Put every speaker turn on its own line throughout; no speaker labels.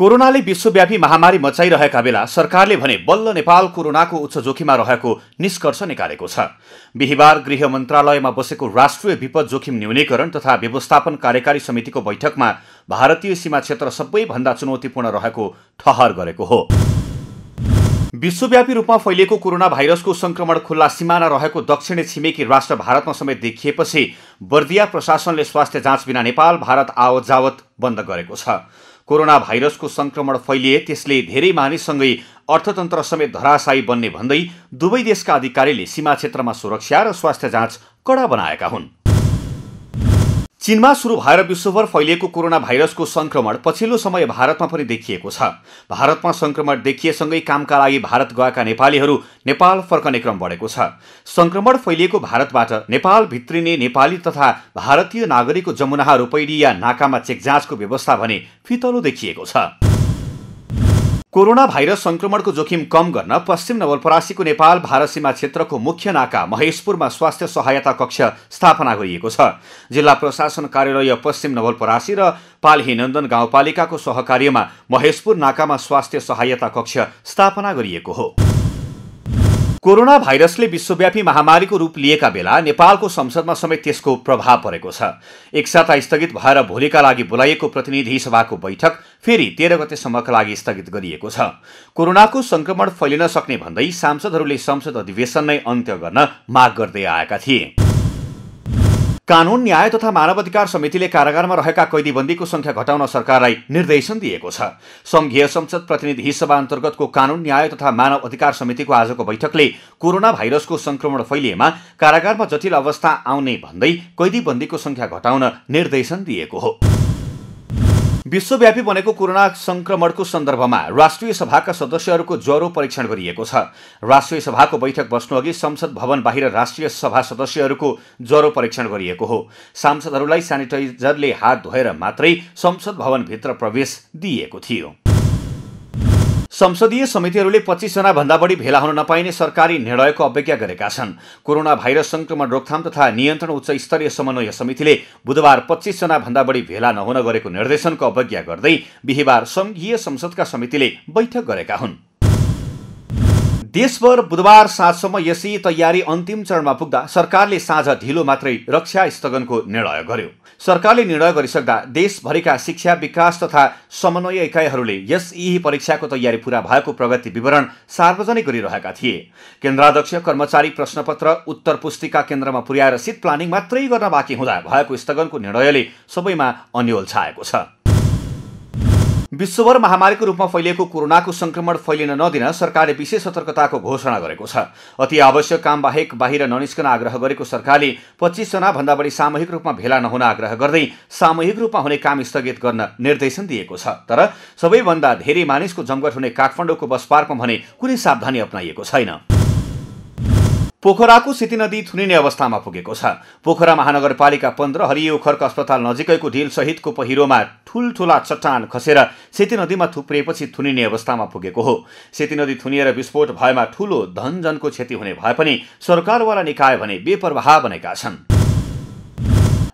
कोरोनाले विश्वव्यापी महामारी मचाइरहेका बेला सरकारले भने बल्ल नेपाल कोरोनाको उच्च जोखिममा रहेको निष्कर्ष निकालेको छ बिहिबार गृह मन्त्रालयमा बसेको राष्ट्रिय विपद जोखिम न्यूनीकरण तथा व्यवस्थापन कार्यकारी समितिको बैठकमा भारतीय सीमा क्षेत्र सबैभन्दा चुनौतीपूर्ण रहेको ठहर गरेको हो विश्वव्यापी रूपमा फैलिएको कोरोना भाइरसको संक्रमण खुल्ला सिमाना रहेको दक्षिणी छिमेकी राष्ट्र भारतमा समेत देखिएपछि बर्दिया प्रशासनले स्वास्थ्य जाँच बिना नेपाल भारत आवत जावत बन्द गरेको छ कोरोना भाइरसको संक्रमण फैलिए त्यसले धेरै मानिससँगै अर्थतन्त्र समेत धराशायी बन्ने भन्दै दुवै देशका अधिकारीले सीमा क्षेत्रमा सुरक्षा र स्वास्थ्य जाँच कडा बनाएका हुन् चीनमा सुरु भएर विश्वभर फैलिएको कोरोना भाइरसको संक्रमण पछिल्लो समय भारतमा पनि देखिएको छ भारतमा संक्रमण देखिएसँगै कामका लागि भारत गएका नेपालीहरू नेपाल फर्कने क्रम बढेको छ संक्रमण फैलिएको भारतबाट नेपाल भित्रिने नेपाली तथा भारतीय नागरिकको जमुनाहरू पैडी या नाकामा चेक जाँचको व्यवस्था भने फितलो देखिएको छ कोरोना भाइरस संक्रमणको जोखिम कम गर्न पश्चिम नवलपरासीको नेपाल भारत सीमा क्षेत्रको मुख्य नाका महेशपुरमा स्वास्थ्य सहायता कक्ष स्थापना गरिएको छ जिल्ला प्रशासन कार्यालय पश्चिम नवलपरासी र नन्दन गाउँपालिकाको सहकार्यमा महेशपुर नाकामा स्वास्थ्य सहायता कक्ष स्थापना गरिएको हो कोरोना भाइरसले विश्वव्यापी महामारीको रूप लिएका बेला नेपालको संसदमा समेत त्यसको प्रभाव परेको छ एकसाथ स्थगित भएर भोलिका लागि बोलाइएको प्रतिनिधि सभाको बैठक फेरि तेह्र गतेसम्मका लागि स्थगित गरिएको छ कोरोनाको संक्रमण फैलिन सक्ने भन्दै सांसदहरूले संसद अधिवेशन नै अन्त्य गर्न माग गर्दै आएका थिए कानून न्याय तथा मानव अधिकार समितिले कारागारमा रहेका कैदीबन्दीको संख्या घटाउन सरकारलाई निर्देशन दिएको छ संघीय संसद प्रतिनिधि सभा अन्तर्गतको कानून न्याय तथा मानव अधिकार समितिको आजको बैठकले कोरोना भाइरसको संक्रमण फैलिएमा कारागारमा जटिल अवस्था आउने भन्दै कैदीबन्दीको संख्या घटाउन निर्देशन दिएको हो विश्वव्यापी बनेको कोरोना संक्रमणको सन्दर्भमा राष्ट्रिय सभाका सदस्यहरूको ज्वरो परीक्षण गरिएको छ राष्ट्रिय सभाको बैठक बस्नुअघि संसद भवन बाहिर राष्ट्रिय सभा सदस्यहरूको ज्वरो परीक्षण गरिएको हो सांसदहरूलाई सेनिटाइजरले हात धोएर मात्रै संसद भवनभित्र प्रवेश दिइएको थियो संसदीय समितिहरूले पच्चिसजना भन्दा बढी भेला हुन नपाइने सरकारी निर्णयको अवज्ञा गरेका छन् कोरोना भाइरस संक्रमण रोकथाम तथा नियन्त्रण उच्च स्तरीय समन्वय समितिले बुधबार पच्चिसजना भन्दा बढी भेला नहुन गरेको निर्देशनको अवज्ञा गर्दै बिहिबार संघीय संसदका समितिले बैठक गरेका हुन् देशभर बुधबार साँझसम्म यसै तयारी अन्तिम चरणमा पुग्दा सरकारले साँझ ढिलो मात्रै रक्षा स्थगनको निर्णय गर्यो सरकारले निर्णय गरिसक्दा देशभरिका शिक्षा विकास तथा समन्वय इकाइहरूले यस यही परीक्षाको तयारी पूरा भएको प्रगति विवरण सार्वजनिक गरिरहेका थिए केन्द्राध्यक्ष कर्मचारी प्रश्नपत्र उत्तर पुस्तिका केन्द्रमा पुर्याएर सिट प्लानिङ मात्रै गर्न बाँकी हुँदा भएको स्थगनको निर्णयले सबैमा अन्यल छाएको छ विश्वभर महामारीको रूपमा फैलिएको कोरोनाको संक्रमण फैलिन नदिन सरकारले विशेष सतर्कताको घोषणा गरेको छ अति आवश्यक काम बाहेक बाहिर ननिस्कन आग्रह गरेको सरकारले पच्चिसजना भन्दा बढी सामूहिक रूपमा भेला नहुन आग्रह गर्दै सामूहिक रूपमा हुने काम स्थगित गर्न निर्देशन दिएको छ तर सबैभन्दा धेरै मानिसको जमघट हुने काठमाडौँको बस पार्कमा भने कुनै सावधानी अप्नाइएको छैन पोखराको सेती नदी थुनिने अवस्थामा पुगेको छ पोखरा महानगरपालिका पन्ध्र हरियो खर्क अस्पताल नजिकैको सहितको पहिरोमा ठुल्ठुला चट्टान खसेर सेती नदीमा थुप्रिएपछि थुनिने अवस्थामा पुगेको हो सेती नदी थुनिएर विस्फोट भएमा ठूलो धनजनको क्षति हुने भए पनि सरकारवाला निकाय भने बेपरवाह बनेका छन्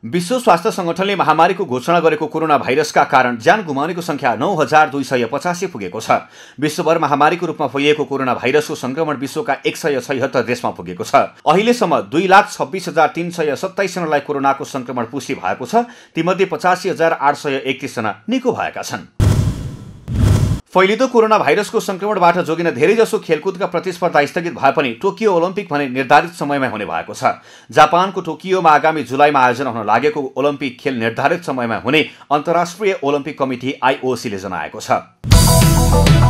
विश्व स्वास्थ्य संगठनले महामारीको घोषणा गरेको कोरोना भाइरसका कारण ज्यान गुमाउनेको संख्या नौ हजार दुई सय पचासी पुगेको छ विश्वभर महामारीको रूपमा फैलिएको कोरोना भाइरसको संक्रमण विश्वका एक सय छैहत्तर देशमा पुगेको छ अहिलेसम्म दुई लाख छब्बिस हजार तिन सय सत्ताइसजनालाई कोरोनाको संक्रमण पुष्टि भएको छ तीमध्ये पचासी हजार आठ सय एकतिसजना निको भएका छन् फैलिँदो कोरोना भाइरसको संक्रमणबाट जोगिन धेरैजसो खेलकुदका प्रतिस्पर्धा स्थगित भए पनि टोकियो ओलम्पिक भने निर्धारित समयमा हुने भएको छ जापानको टोकियोमा आगामी जुलाईमा आयोजना हुन लागेको ओलम्पिक खेल निर्धारित समयमा हुने अन्तर्राष्ट्रिय ओलम्पिक कमिटी आइओसीले जनाएको छ